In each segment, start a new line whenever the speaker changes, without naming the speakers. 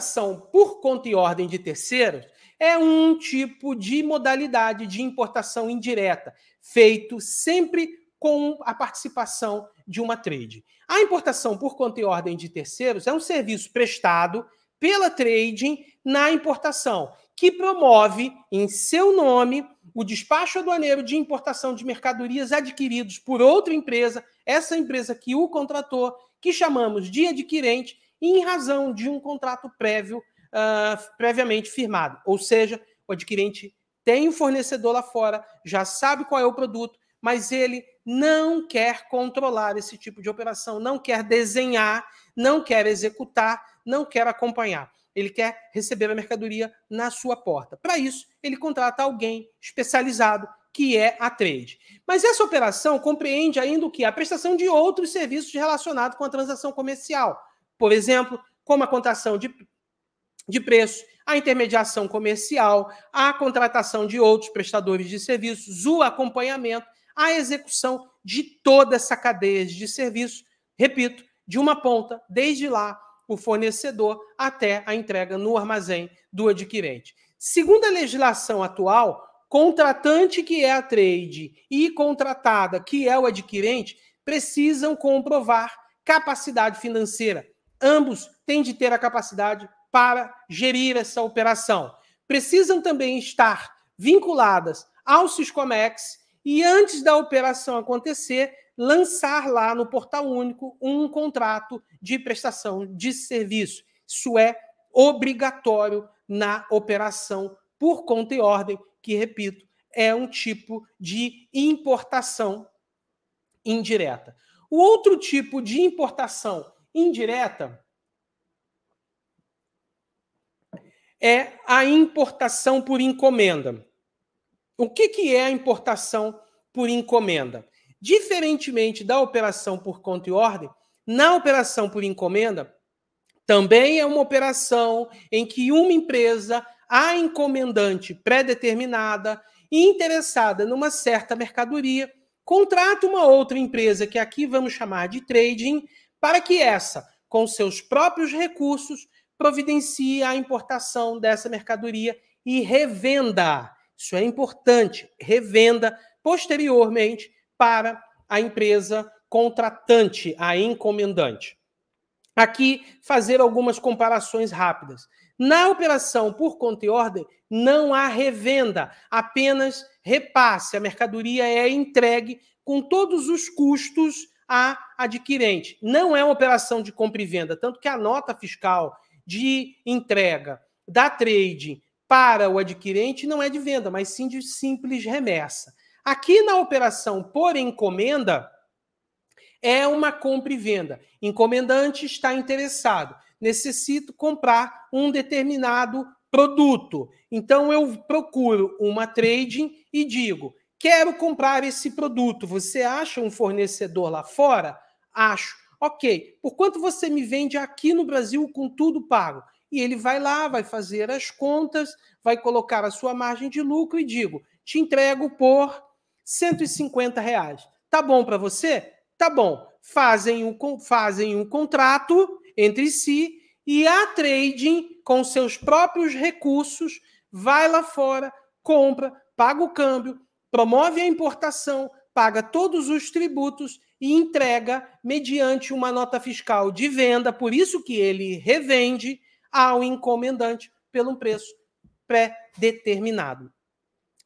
importação por conta e ordem de terceiros é um tipo de modalidade de importação indireta, feito sempre com a participação de uma trade. A importação por conta e ordem de terceiros é um serviço prestado pela trading na importação, que promove em seu nome o despacho aduaneiro de importação de mercadorias adquiridos por outra empresa, essa empresa que o contratou, que chamamos de adquirente, em razão de um contrato prévio, uh, previamente firmado. Ou seja, o adquirente tem o fornecedor lá fora, já sabe qual é o produto, mas ele não quer controlar esse tipo de operação, não quer desenhar, não quer executar, não quer acompanhar. Ele quer receber a mercadoria na sua porta. Para isso, ele contrata alguém especializado, que é a trade. Mas essa operação compreende ainda o que? A prestação de outros serviços relacionados com a transação comercial por exemplo, como a contação de, de preço, a intermediação comercial, a contratação de outros prestadores de serviços, o acompanhamento, a execução de toda essa cadeia de serviço, repito, de uma ponta, desde lá o fornecedor até a entrega no armazém do adquirente. Segundo a legislação atual, contratante que é a trade e contratada que é o adquirente precisam comprovar capacidade financeira, Ambos têm de ter a capacidade para gerir essa operação. Precisam também estar vinculadas ao Siscomex e, antes da operação acontecer, lançar lá no Portal Único um contrato de prestação de serviço. Isso é obrigatório na operação por conta e ordem, que, repito, é um tipo de importação indireta. O outro tipo de importação Indireta é a importação por encomenda. O que, que é a importação por encomenda? Diferentemente da operação por conta e ordem, na operação por encomenda, também é uma operação em que uma empresa, a encomendante pré-determinada, e interessada numa certa mercadoria, contrata uma outra empresa, que aqui vamos chamar de trading, para que essa, com seus próprios recursos, providencie a importação dessa mercadoria e revenda. Isso é importante, revenda posteriormente para a empresa contratante, a encomendante. Aqui, fazer algumas comparações rápidas. Na operação por conta e ordem, não há revenda, apenas repasse. A mercadoria é entregue com todos os custos a adquirente. Não é uma operação de compra e venda, tanto que a nota fiscal de entrega da trade para o adquirente não é de venda, mas sim de simples remessa. Aqui na operação por encomenda, é uma compra e venda. Encomendante está interessado, necessito comprar um determinado produto. Então eu procuro uma trading e digo: Quero comprar esse produto. Você acha um fornecedor lá fora? Acho. Ok, por quanto você me vende aqui no Brasil com tudo pago? E ele vai lá, vai fazer as contas, vai colocar a sua margem de lucro e digo: te entrego por 150 reais. Tá bom para você? Tá bom. Fazem um, fazem um contrato entre si e a trading, com seus próprios recursos, vai lá fora, compra, paga o câmbio, promove a importação, paga todos os tributos e entrega mediante uma nota fiscal de venda, por isso que ele revende ao encomendante pelo preço pré-determinado.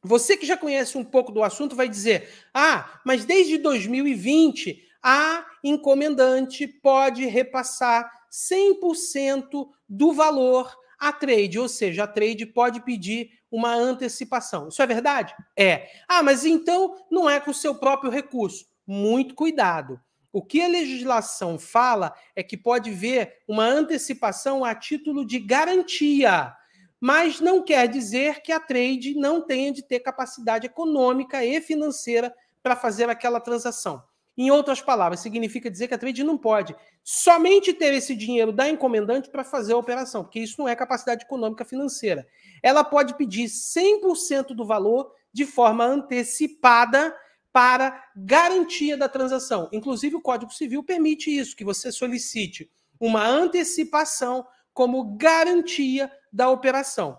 Você que já conhece um pouco do assunto vai dizer: "Ah, mas desde 2020 a encomendante pode repassar 100% do valor a trade, ou seja, a trade pode pedir uma antecipação. Isso é verdade? É. Ah, mas então não é com o seu próprio recurso. Muito cuidado. O que a legislação fala é que pode ver uma antecipação a título de garantia, mas não quer dizer que a trade não tenha de ter capacidade econômica e financeira para fazer aquela transação. Em outras palavras, significa dizer que a trade não pode somente ter esse dinheiro da encomendante para fazer a operação, porque isso não é capacidade econômica financeira. Ela pode pedir 100% do valor de forma antecipada para garantia da transação. Inclusive, o Código Civil permite isso, que você solicite uma antecipação como garantia da operação.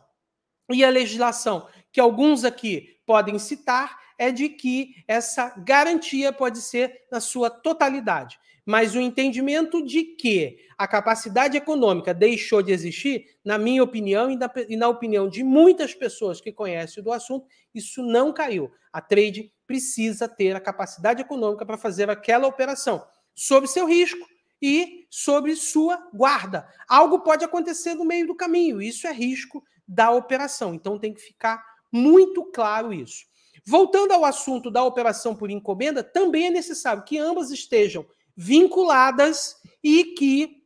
E a legislação que alguns aqui podem citar é de que essa garantia pode ser na sua totalidade, mas o entendimento de que a capacidade econômica deixou de existir, na minha opinião e na, e na opinião de muitas pessoas que conhecem do assunto, isso não caiu. A trade precisa ter a capacidade econômica para fazer aquela operação, sob seu risco e sobre sua guarda. Algo pode acontecer no meio do caminho, isso é risco da operação. Então tem que ficar muito claro isso. Voltando ao assunto da operação por encomenda, também é necessário que ambas estejam vinculadas e que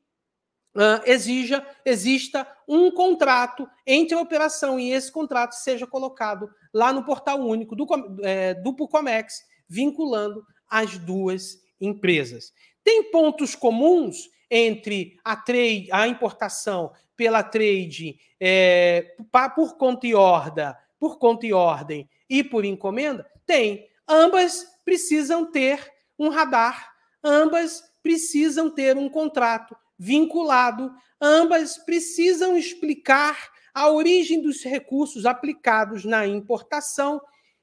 uh, exija, exista um contrato entre a operação e esse contrato seja colocado lá no portal único do, é, do Pucomex, vinculando as duas empresas. Tem pontos comuns entre a, trade, a importação pela trade é, por conta e ordem, por conta e ordem e por encomenda? Tem. Ambas precisam ter um radar, ambas precisam ter um contrato vinculado, ambas precisam explicar a origem dos recursos aplicados na importação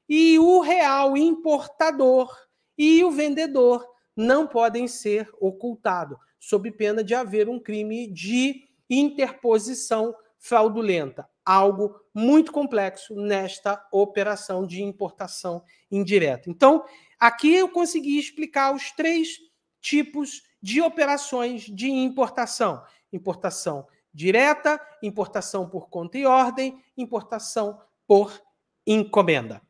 e o real importador e o vendedor não podem ser ocultados, sob pena de haver um crime de interposição fraudulenta algo muito complexo nesta operação de importação indireta. Então, aqui eu consegui explicar os três tipos de operações de importação: importação direta, importação por conta e ordem, importação por encomenda.